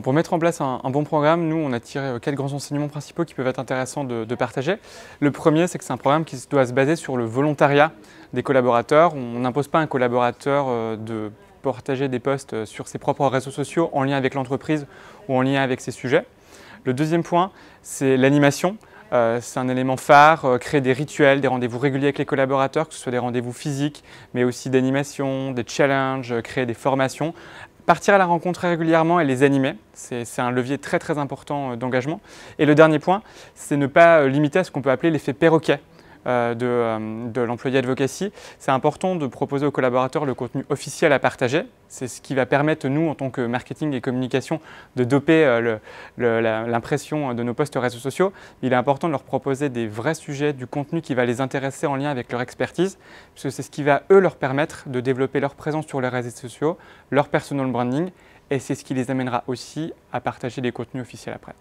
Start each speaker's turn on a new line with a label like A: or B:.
A: pour mettre en place un, bon programme, nous, on a tiré euh, quatre grands enseignements principaux qui peuvent être intéressants de, partager. Le premier, c'est que c'est un programme qui doit se baser sur le volontariat des collaborateurs. On n'impose pas un collaborateur euh, de partager des postes euh, sur ses propres réseaux sociaux en lien avec l'entreprise ou en lien avec ses sujets. Le deuxième point, c'est l'animation. c'est un élément phare, créer des rituels, des rendez-vous réguliers avec les collaborateurs, que ce soit des rendez-vous physiques, mais aussi d'animation, des challenges, créer des formations, Partir à la rencontre régulièrement et les animer, c'est un levier très très important euh, d'engagement. Et le dernier point, c'est ne pas euh, limiter à ce qu'on peut appeler l'effet perroquet. Euh, euh, de, l'employé advocacy, c'est important de proposer aux collaborateurs le contenu officiel à partager. C'est ce qui va permettre, nous, en tant que marketing et communication, de doper euh, l'impression de nos posts réseaux sociaux. Il est important de leur proposer des vrais sujets, du contenu qui va les intéresser en lien avec leur expertise, puisque c'est ce qui va, eux, leur permettre de développer leur présence sur les réseaux sociaux, leur personal branding, et c'est ce qui les amènera aussi à partager des contenus officiels après.